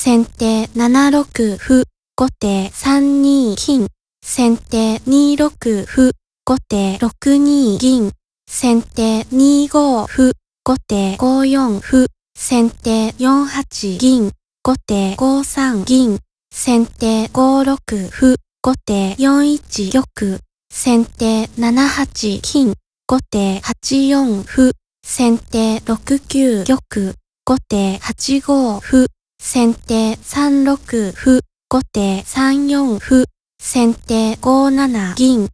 先手7六歩、後手3二金。先手2六歩、後手6二銀。先手2五歩、後手5四歩。先手4八銀。後手5三銀。先手5六歩。後手4一玉。先手7八金。後手8四歩。先手6九玉。後手8五歩。先手3六歩、後手3四歩、先手5七銀、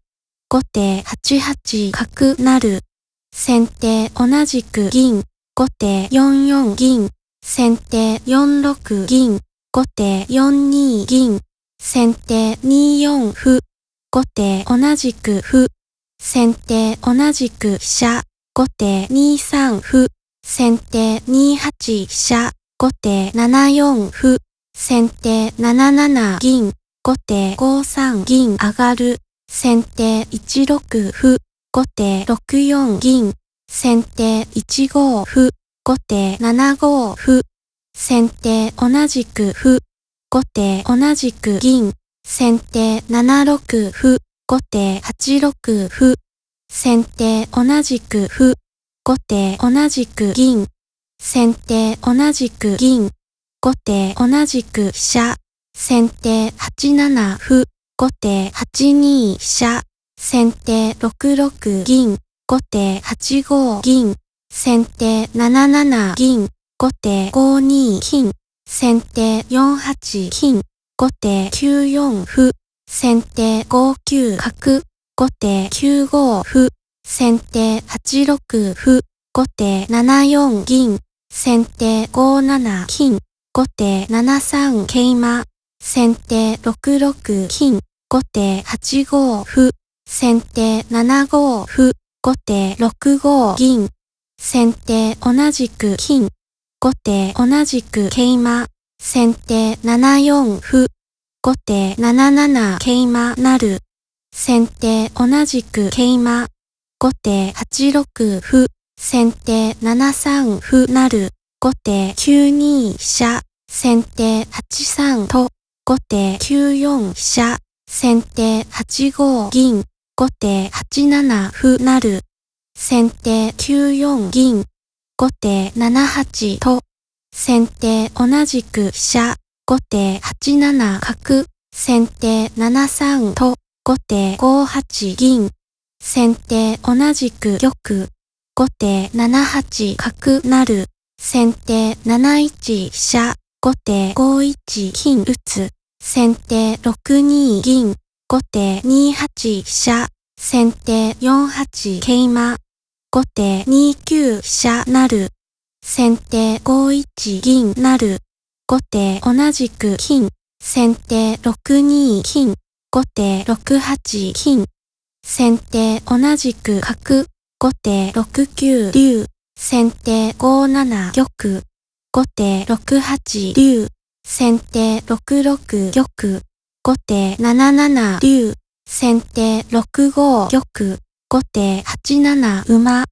後手8八角なる。先手同じく銀、後手4四銀、先手4六銀、後手4二銀、先手2四歩、後手同じく歩、先手同じく飛車、後手2三歩、先手2八飛車、後手7四歩、先手7七銀、後手5三銀上がる、先手1六歩、後手6四銀、先手1五歩、後手7五歩、先手同じく歩、後手同じく銀、先手7六歩、後手8六歩、先手同じく歩、後手同じく銀、先手同じく銀。後手同じく飛車。先手8七歩。後手8二飛車。先手6六銀。後手8五銀。先手7七銀。後手5二金。先手4八金。後手9四歩。先手5九角。後手9五歩。先手8六歩。後手7四銀。先手5七金。後手7三桂馬。先手6六金。後手8五歩。先手7五歩。後手6五銀。先手同じく金。後手同じく桂馬。先手7四歩。後手7七桂馬なる。先手同じく桂馬。後手8六歩。先手7三歩なる。後手9二飛車、先手8三と、後手9四飛車、先手8五銀、後手8七歩なる。先手9四銀、後手7八と、先手同じく飛車、後手8七角、先手7三と、後手5八銀、先手同じく玉、後手7八角なる。先手7一飛車。後手5一金打つ。先手6二銀。後手2八飛車。先手4八桂馬。後手2九飛車なる。先手5一銀なる。後手同じく金。先手6二金。後手6八金。先手同じく角。後手6九竜、先手5七玉、後手6八竜、先手6六玉、後手7七竜、先手6五玉、後手8七馬、